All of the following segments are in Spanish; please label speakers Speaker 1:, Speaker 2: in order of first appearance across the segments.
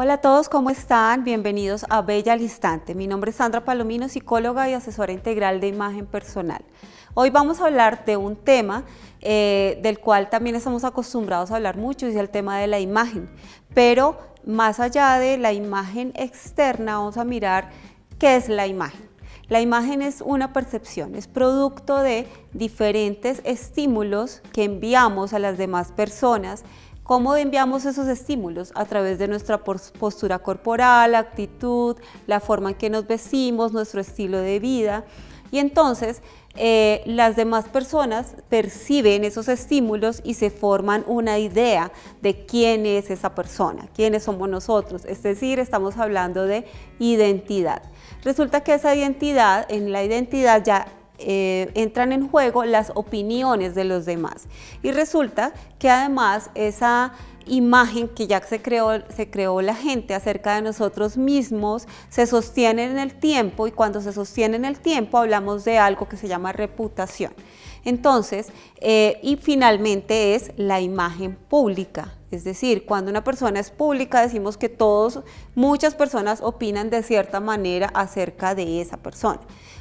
Speaker 1: Hola a todos, ¿cómo están? Bienvenidos a Bella al Instante. Mi nombre es Sandra Palomino, psicóloga y asesora integral de imagen personal. Hoy vamos a hablar de un tema eh, del cual también estamos acostumbrados a hablar mucho, y es el tema de la imagen. Pero más allá de la imagen externa, vamos a mirar qué es la imagen. La imagen es una percepción, es producto de diferentes estímulos que enviamos a las demás personas ¿Cómo enviamos esos estímulos? A través de nuestra postura corporal, actitud, la forma en que nos vestimos, nuestro estilo de vida. Y entonces eh, las demás personas perciben esos estímulos y se forman una idea de quién es esa persona, quiénes somos nosotros. Es decir, estamos hablando de identidad. Resulta que esa identidad, en la identidad ya eh, entran en juego las opiniones de los demás. Y resulta que además esa imagen que ya se creó, se creó la gente acerca de nosotros mismos se sostiene en el tiempo y cuando se sostiene en el tiempo hablamos de algo que se llama reputación. Entonces, eh, y finalmente es la imagen pública. Es decir, cuando una persona es pública decimos que todos, muchas personas opinan de cierta manera acerca de esa persona.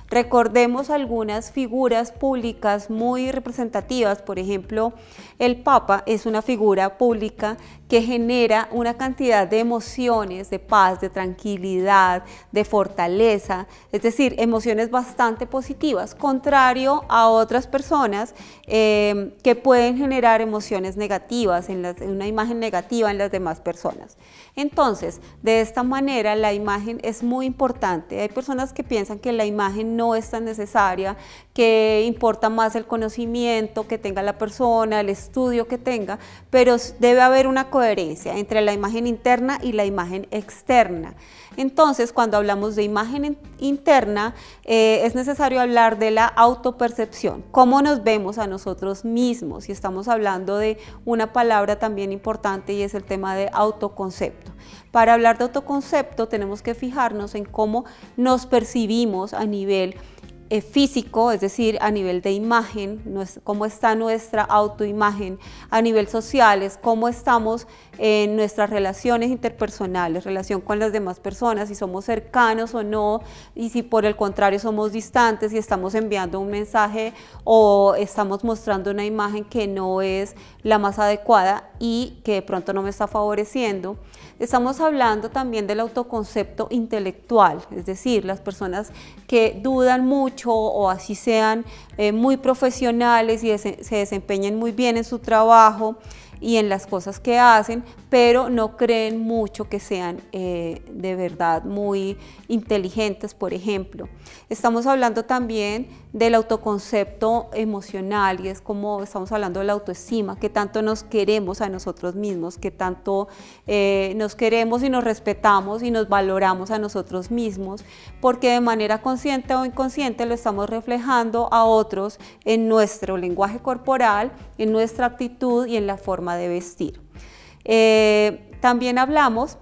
Speaker 1: Recordemos algunas figuras públicas muy representativas, por ejemplo, el Papa es una figura pública que genera una cantidad de emociones, de paz, de tranquilidad, de fortaleza, es decir, emociones bastante positivas, contrario a otras personas em, que pueden generar emociones negativas, en una imagen negativa en las demás personas. Entonces, de esta manera la imagen es muy importante. Hay personas que piensan que la imagen no es tan necesaria, que importa más el conocimiento que tenga la persona, el estudio que tenga, pero debe haber una coherencia entre la imagen interna y la imagen externa. Entonces, cuando hablamos de imagen interna, eh, es necesario hablar de la autopercepción, cómo nos vemos a nosotros mismos. Y estamos hablando de una palabra también importante y es el tema de autoconcepto. Para hablar de autoconcepto tenemos que fijarnos en cómo nos percibimos a nivel eh, físico, es decir, a nivel de imagen, cómo está nuestra autoimagen, a nivel social, es cómo estamos en nuestras relaciones interpersonales, relación con las demás personas, si somos cercanos o no, y si por el contrario somos distantes y estamos enviando un mensaje o estamos mostrando una imagen que no es la más adecuada y que de pronto no me está favoreciendo. Estamos hablando también del autoconcepto intelectual, es decir, las personas que dudan mucho, o así sean eh, muy profesionales y se desempeñen muy bien en su trabajo y en las cosas que hacen, pero no creen mucho que sean eh, de verdad muy inteligentes, por ejemplo. Estamos hablando también del autoconcepto emocional y es como estamos hablando de la autoestima, que tanto nos queremos a nosotros mismos, que tanto eh, nos queremos y nos respetamos y nos valoramos a nosotros mismos, porque de manera consciente o inconsciente lo estamos reflejando a otros en nuestro lenguaje corporal, en nuestra actitud y en la forma de vestir. Eh, también hablamos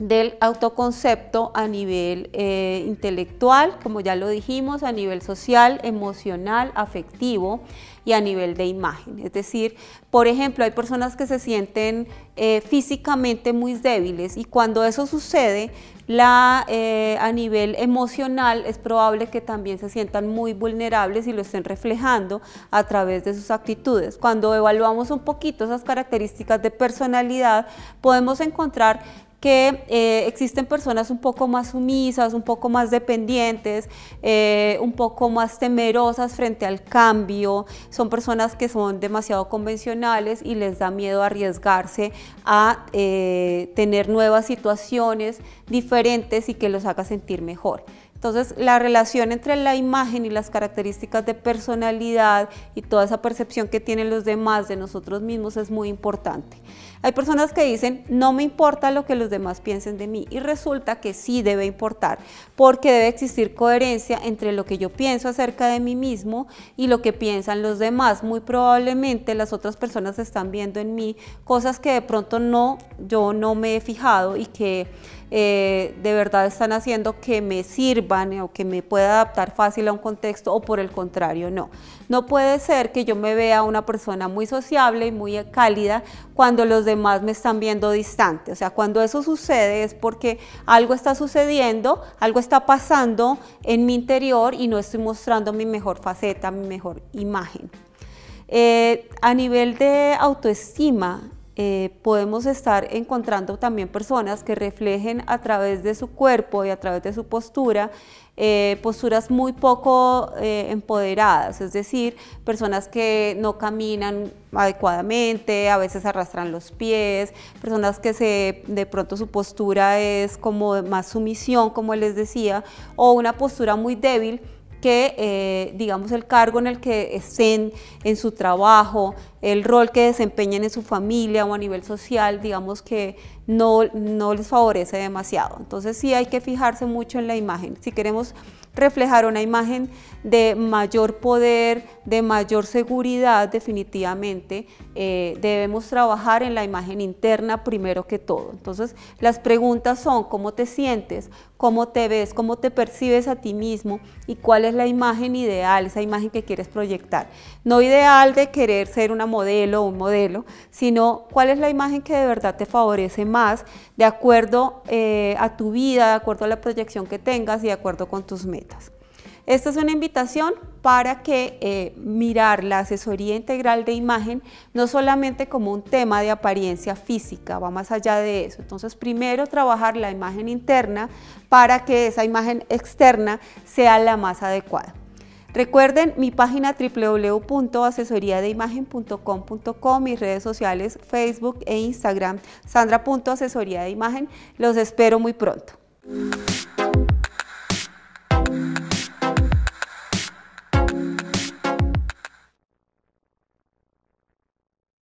Speaker 1: del autoconcepto a nivel eh, intelectual, como ya lo dijimos, a nivel social, emocional, afectivo y a nivel de imagen. Es decir, por ejemplo, hay personas que se sienten eh, físicamente muy débiles y cuando eso sucede, eh, a nivel emocional es probable que también se sientan muy vulnerables y lo estén reflejando a través de sus actitudes. Cuando evaluamos un poquito esas características de personalidad, podemos encontrar que eh, existen personas un poco más sumisas, un poco más dependientes, eh, un poco más temerosas frente al cambio, son personas que son demasiado convencionales y les da miedo arriesgarse a eh, tener nuevas situaciones diferentes y que los haga sentir mejor. Entonces, la relación entre la imagen y las características de personalidad y toda esa percepción que tienen los demás de nosotros mismos es muy importante. Hay personas que dicen, no me importa lo que los demás piensen de mí y resulta que sí debe importar porque debe existir coherencia entre lo que yo pienso acerca de mí mismo y lo que piensan los demás. Muy probablemente las otras personas están viendo en mí cosas que de pronto no, yo no me he fijado y que eh, de verdad están haciendo que me sirvan eh, o que me pueda adaptar fácil a un contexto o por el contrario no. No puede ser que yo me vea una persona muy sociable y muy cálida cuando los demás me están viendo distante. O sea, cuando eso sucede es porque algo está sucediendo, algo está pasando en mi interior y no estoy mostrando mi mejor faceta, mi mejor imagen. Eh, a nivel de autoestima, eh, podemos estar encontrando también personas que reflejen a través de su cuerpo y a través de su postura eh, posturas muy poco eh, empoderadas, es decir, personas que no caminan adecuadamente, a veces arrastran los pies, personas que de pronto su postura es como más sumisión, como les decía, o una postura muy débil que, eh, digamos, el cargo en el que estén, en su trabajo, el rol que desempeñen en su familia o a nivel social, digamos que no, no les favorece demasiado. Entonces sí hay que fijarse mucho en la imagen. Si queremos reflejar una imagen de mayor poder, de mayor seguridad, definitivamente eh, debemos trabajar en la imagen interna primero que todo. Entonces, las preguntas son cómo te sientes, cómo te ves, cómo te percibes a ti mismo y cuál es la imagen ideal, esa imagen que quieres proyectar. No ideal de querer ser una modelo o un modelo, sino cuál es la imagen que de verdad te favorece más de acuerdo eh, a tu vida, de acuerdo a la proyección que tengas y de acuerdo con tus metas. Esta es una invitación para que eh, mirar la asesoría integral de imagen no solamente como un tema de apariencia física, va más allá de eso. Entonces, primero trabajar la imagen interna para que esa imagen externa sea la más adecuada. Recuerden mi página www.asesoriadeimagen.com.co, mis redes sociales Facebook e Instagram, de imagen Los espero muy pronto.